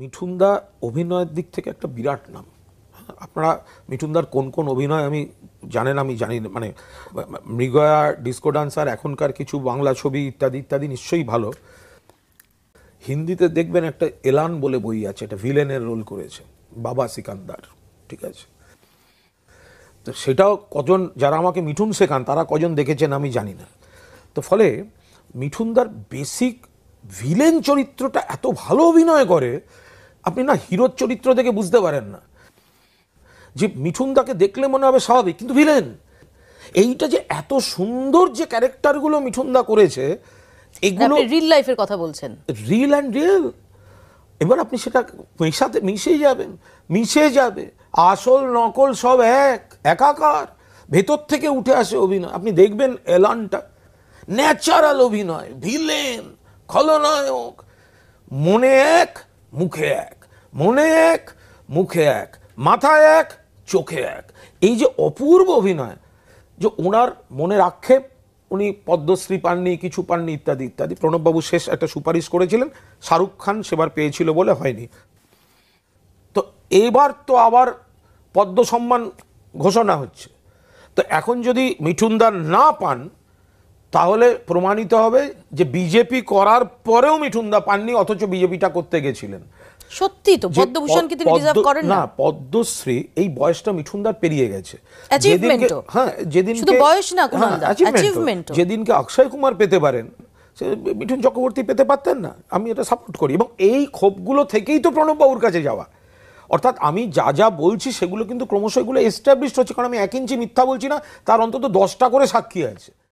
মিঠুনদা অভিনয়ের দিক থেকে একটা বিরাট নাম হ্যাঁ, আপনারা মিঠুনদার কোন কোন অভিনয় আমি জানেন আমি জানি মানে মৃগয়া ডিস্কো ডান্সার এখনকার কিছু বাংলা ছবি ইত্যাদি ইত্যাদি নিশ্চয়ই ভালো হিন্দিতে দেখবেন একটা এলান বলে বই আছে এটা ভিলেনের রোল করেছে বাবা সিকান্দার ঠিক আছে তো সেটাও কজন যারা আমাকে মিঠুন শেখান তারা কজন দেখেছেন আমি জানি না তো ফলে মিঠুনদার বেসিক ভিলেন চরিত্রটা এত ভালো অভিনয় করে আপনি না হিরোর চরিত্র দেখে বুঝতে পারেন না যে মিঠুন দাকে দেখলে মনে হবে স্বাভাবিক কিন্তু ভিলেন এইটা যে এত সুন্দর যে ক্যারেক্টারগুলো মিঠুন দা করেছে এগুলো রিল লাইফের কথা বলছেন রিল অ্যান্ড রিয়েল এবার আপনি সেটা মেশাতে মিশে যাবেন মিশে যাবে আসল নকল সব এক একাকার ভেতর থেকে উঠে আসে অভিনয় আপনি দেখবেন এলানটা ন্যাচারাল অভিনয় ভিলেন খলনায়ক মনে এক মুখে এক মনে এক মুখে এক মাথায় এক চোখে এক এই যে অপূর্ব অভিনয় যে ওনার মনের আক্ষেপ উনি পদ্মশ্রী পাননি কিছু পাননি ইত্যাদি ইত্যাদি প্রণববাবু শেষ একটা সুপারিশ করেছিলেন শাহরুখ খান সেবার পেয়েছিল বলে হয়নি তো এইবার তো আবার পদ্ম সম্মান ঘোষণা হচ্ছে তো এখন যদি মিঠুনদার না পান তাহলে প্রমাণিত হবে যে বিজেপি করার পরেও মিঠুনদা পাননি অথচ বিজেপিটা করতে গেছিলেন সত্যি তো পদ্মভূষণ কি তিনি ডিজার্ভ করেন না পদ্মশ্রী এই বয়সটা মিঠুনদার পেরিয়ে গেছে হ্যাঁ যেদিন শুধু বয়স না অ্যাচিভমেন্ট যেদিনকে অক্ষয় কুমার পেতে পারেন মিঠুন চক্রবর্তী পেতে পারতেন না আমি এটা সাপোর্ট করি এবং এই ক্ষোভগুলো থেকেই তো প্রণববাবুর কাছে যাওয়া অর্থাৎ আমি যা যা বলছি সেগুলো কিন্তু ক্রমশ এগুলো এস্টাবলিশড হচ্ছে কারণ আমি এক ইঞ্চি মিথ্যা বলছি না তার অন্তত দশটা করে সাক্ষী আছে